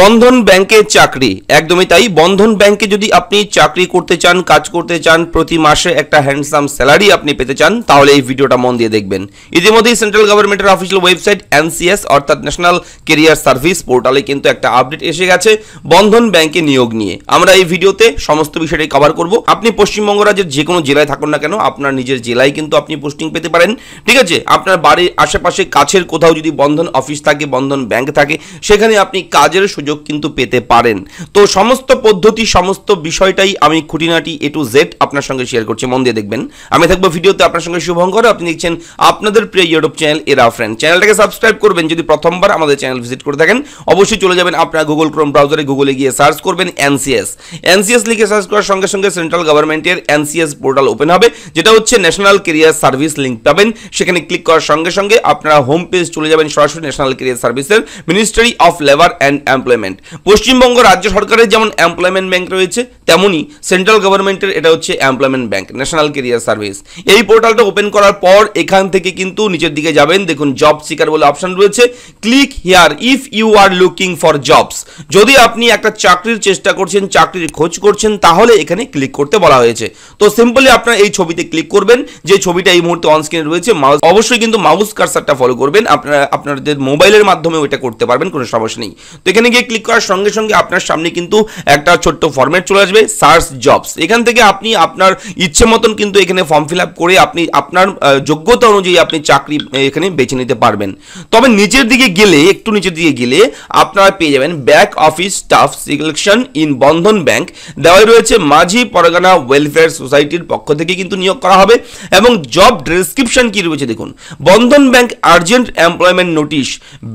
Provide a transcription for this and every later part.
বন্ধন ব্যাংকের চাকরি একদমই তাই বন্ধন ব্যাংকে যদি আপনি চাকরি করতে চান কাজ করতে চান প্রতি মাসে একটা হ্যান্ডসাম স্যালারি আপনি পেতে চান তাহলে এই ভিডিওটা মন দিয়ে দেখবেন ইতিমধ্যেই সেন্ট্রাল গভর্নমেন্টের অফিসিয়াল ওয়েবসাইট এনসিএস অর্থাৎ ন্যাশনাল কেরিয়ার সার্ভিস পোর্টালে কিন্তু একটা আপডেট এসে গেছে বন্ধন ব্যাংকে নিয়োগ নিয়ে আমরা এই ভিডিওতে সমস্ত বিষয়টাই কভার করব আপনি পশ্চিমবঙ্গ রাজ্যের যে কোনো জেলায় থাকুন না কেন আপনার নিজের জেলায় কিন্তু আপনি পোস্টিং পেতে পারেন ঠিক আছে আপনার বাড়ির আশেপাশে কাছের কোথাও যদি বন্ধন অফিস থাকে বন্ধন ব্যাংক থাকে সেখানে আপনি কাজের সুযোগ সুযোগ কিন্তু পেতে পারেন তো সমস্ত পদ্ধতি সমস্ত বিষয়টাই আমি খুঁটিনাটি এ টু জেড আপনার সঙ্গে শেয়ার করছি মন দিয়ে দেখবেন আমি থাকবো ভিডিওতে আপনার সঙ্গে শুভঙ্কর আপনি দেখছেন আপনাদের প্রিয় ইউটিউব চ্যানেল এরা ফ্রেন্ড চ্যানেলটাকে সাবস্ক্রাইব করবেন যদি প্রথমবার আমাদের চ্যানেল ভিজিট করে থাকেন অবশ্যই চলে যাবেন আপনার গুগল ক্রোম ব্রাউজারে গুগলে গিয়ে সার্চ করবেন এনসিএস এনসিএস লিখে সার্চ করার সঙ্গে সঙ্গে সেন্ট্রাল গভর্নমেন্টের এনসিএস পোর্টাল ওপেন হবে যেটা হচ্ছে ন্যাশনাল কেরিয়ার সার্ভিস লিঙ্ক পাবেন সেখানে ক্লিক করার সঙ্গে সঙ্গে আপনারা হোম পেজ চলে যাবেন সরাসরি ন্যাশনাল কেরিয়ার সার্ভিসের ministry of labour and employment employment Paschimbanga রাজ্য সরকারের যেমন এমপ্লয়মেন্ট ব্যাংক রয়েছে তেমনই সেন্ট্রাল গভর্নমেন্টের এটা হচ্ছে employment bank national career service এই পোর্টালটা ওপেন করার পর এখান থেকে কিন্তু নিচের দিকে যাবেন দেখুন জব সিকার বলে অপশান রয়েছে click here if you are looking for jobs যদি আপনি একটা চাকরির চেষ্টা করছেন চাকরির খোঁজ করছেন তাহলে এখানে ক্লিক করতে বলা হয়েছে তো সিম্পলি আপনার এই ছবিতে ক্লিক করবেন যে ছবিটা এই মুহূর্তে অনস্ক্রিনে রয়েছে মাউস অবশ্যই কিন্তু মাউস কারসারটা ফলো করবেন আপনারা আপনাদের মোবাইলের মাধ্যমে ওইটা করতে পারবেন কোনো সমস্যা নেই তো এখানে গিয়ে ক্লিক করার সঙ্গে সঙ্গে আপনার সামনে কিন্তু একটা ছোট্ট ফর্মেট চলে আসবে সার্চ জবস এখান থেকে আপনি আপনার ইচ্ছে মতন কিন্তু এখানে ফর্ম ফিল করে আপনি আপনার যোগ্যতা অনুযায়ী আপনি চাকরি এখানে বেছে নিতে পারবেন তবে নিচের দিকে গেলে একটু নিচের দিকে গেলে আপনারা পেয়ে যাবেন back office staff selection in Bandhan bank দেওয়াই রয়েছে মাঝি পরগানা ওয়েলফেয়ার সোসাইটির পক্ষ থেকে কিন্তু নিয়োগ করা হবে এবং জব ডেসক্রিপশন কি রয়েছে দেখুন Bandhan bank urgent employment notice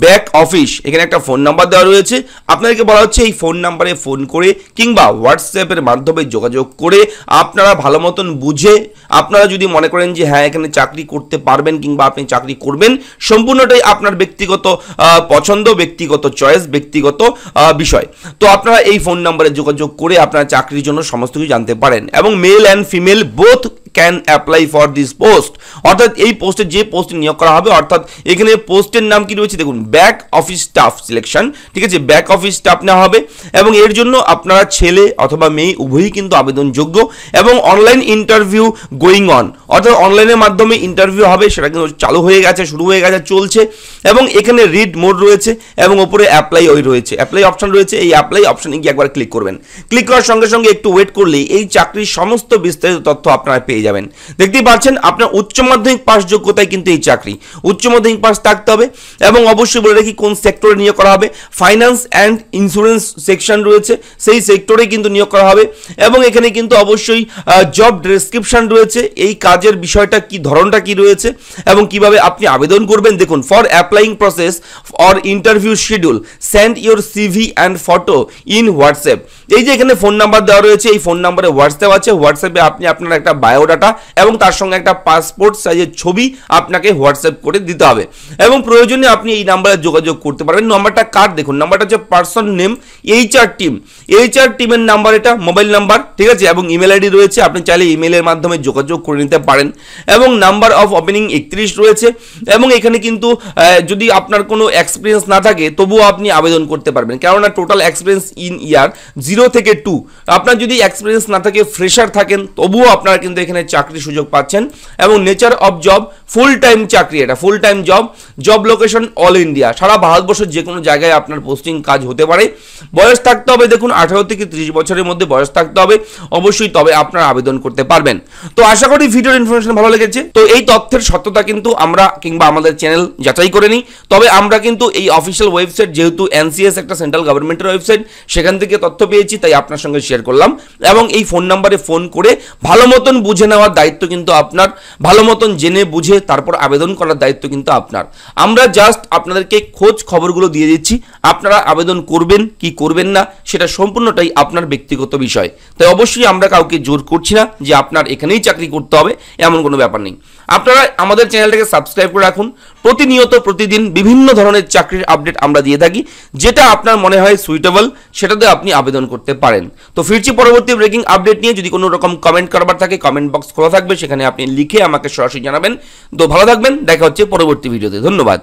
back office এখানে একটা ফোন নাম্বার দেওয়া রয়েছে আপনাদেরকে বলা হচ্ছে এই ফোন নাম্বারে ফোন করে কিংবা হোয়াটসঅ্যাপের মাধ্যমে যোগাযোগ করে আপনারা ভালো মতন বুঝে আপনারা যদি মনে করেন যে হ্যাঁ এখানে চাকরি করতে পারবেন কিংবা আপনি চাকরি করবেন সম্পূর্ণটাই আপনার ব্যক্তিগত পছন্দ ব্যক্তিগত চয়েস ব্যক্তিগত বিষয় তো আপনারা এই ফোন নাম্বারে যোগাযোগ করে আপনারা চাকরির জন্য সমস্ত কিছু জানতে পারেন এবং male and female both can apply for this post অর্থাৎ এই পোস্টে যে পোস্টে নিয়োগ করা হবে অর্থাৎ এখানে পোস্টের নাম কি রয়েছে দেখুন ব্যাক অফিস স্টাফ সিলেকশন ঠিক আছে ব্যাক অফিস স্টাফ নেওয়া হবে এবং এর জন্য আপনারা ছেলে অথবা মেয়ে উভয়ই কিন্তু আবেদনযোগ্য এবং অনলাইন ইন্টারভিউ গোয়িং অন অর্থাৎ অনলাইনের মাধ্যমে ইন্টারভিউ হবে সেটা কিন্তু চালু হয়ে গেছে শুরু হয়ে গেছে চলছে এবং এখানে রিড মোড রয়েছে এবং ওপরে অ্যাপ্লাই ওই রয়েছে অ্যাপ্লাই অপশন রয়েছে এই অ্যাপ্লাই অপশানে গিয়ে একবার ক্লিক করবেন ক্লিক করার সঙ্গে সঙ্গে একটু ওয়েট করলেই এই চাকরির সমস্ত বিস্তারিত তথ্য আপনারা পেয়ে যাবেন দেখতেই পাচ্ছেন আপনার উচ্চ মাধ্যমিক পাস যোগ্যতায় কিন্তু এই চাকরি উচ্চ মাধ্যমিক পাস থাকতে হবে এবং অবশ্যই বলে রাখি কোন সেক্টরে নিয়োগ করা হবে ফাইন্যান্স অ্যান্ড ইন্স্যুরেন্স সেকশন রয়েছে সেই সেক্টরে কিন্তু নিয়োগ করা হবে এবং এখানে কিন্তু অবশ্যই জব ডেসক্রিপশন রয়েছে এই কাজের বিষয়টা কি ধরনটা কি রয়েছে এবং কিভাবে আপনি আবেদন করবেন দেখুন for applying process or interview schedule send your CV and photo in WhatsApp এই যে এখানে ফোন নাম্বার দেওয়া রয়েছে এই ফোন নাম্বারে হোয়াটসঅ্যাপ আছে হোয়াটসঅ্যাপে আপনি আপনার একটা বায়োডাটা ফটোটা এবং তার সঙ্গে একটা পাসপোর্ট সাইজের ছবি আপনাকে হোয়াটসঅ্যাপ করে দিতে হবে এবং প্রয়োজনে আপনি এই নাম্বারে যোগাযোগ করতে পারবেন নাম্বারটা কার দেখুন নাম্বারটা হচ্ছে person name HR team HR টিমের নাম্বার এটা মোবাইল নাম্বার ঠিক আছে এবং ইমেল আইডি রয়েছে আপনি চাইলে ইমেলের মাধ্যমে যোগাযোগ করে নিতে পারেন এবং নাম্বার অফ ওপেনিং একত্রিশ রয়েছে এবং এখানে কিন্তু যদি আপনার কোনো এক্সপিরিয়েন্স না থাকে তবুও আপনি আবেদন করতে পারবেন কেননা total experience in year zero থেকে টু আপনার যদি এক্সপিরিয়েন্স না থাকে ফ্রেশার থাকেন তবুও আপনারা কিন্তু এখানে চাকরি সুযোগ পাচ্ছেন এবং nature of job full time চাকরি এটা full time job job location all India সারা ভারতবর্ষের যে কোনো জায়গায় আপনার পোস্টিং কাজ হতে পারে বয়স থাকতে হবে দেখুন আঠারো থেকে ত্রিশ বছরের মধ্যে বয়স থাকতে হবে অবশ্যই তবে আপনার আবেদন করতে পারবেন তো আশা করি ভিডিওর ইনফরমেশন ভালো লেগেছে তো এই তথ্যের সত্যতা কিন্তু আমরা কিংবা আমাদের চ্যানেল যাচাই করে নিই তবে আমরা কিন্তু এই অফিসিয়াল ওয়েবসাইট যেহেতু এনসিএস একটা সেন্ট্রাল গভর্নমেন্টের ওয়েবসাইট সেখান থেকে তথ্য পেয়েছি তাই আপনার সঙ্গে শেয়ার করলাম এবং এই ফোন নাম্বারে ফোন করে ভালো মতন বুঝে নেওয়ার দায়িত্ব কিন্তু আপনার ভালো মতন জেনে বুঝে তারপর আবেদন করার দায়িত্ব কিন্তু আপনার আমরা জাস্ট আপনাদেরকে খোঁজ খবরগুলো দিয়ে দিচ্ছি আপনারা আবেদন করবেন কি করবেন না সেটা সম্পূর্ণটাই আপনার ব্যক্তিগত বিষয় তাই অবশ্যই আমরা কাউকে জোর করছি না যে আপনার এখানেই চাকরি করতে হবে এমন কোনো ব্যাপার নেই আপনারা আমাদের চ্যানেলটাকে সাবস্ক্রাইব করে রাখুন প্রতিনিয়ত প্রতিদিন বিভিন্ন ধরনের চাকরির আপডেট আমরা দিয়ে থাকি যেটা আপনার মনে হয় সুইটেবল সেটাতে আপনি আবেদন করতে পারেন তো ফিরছি পরবর্তী ব্রেকিং আপডেট নিয়ে যদি কোনো রকম কমেন্ট করবার থাকে কমেন্ট বক্স বক্স খোলা থাকবে সেখানে আপনি লিখে আমাকে সরাসরি জানাবেন তো ভালো থাকবেন দেখা হচ্ছে পরবর্তী ভিডিওতে ধন্যবাদ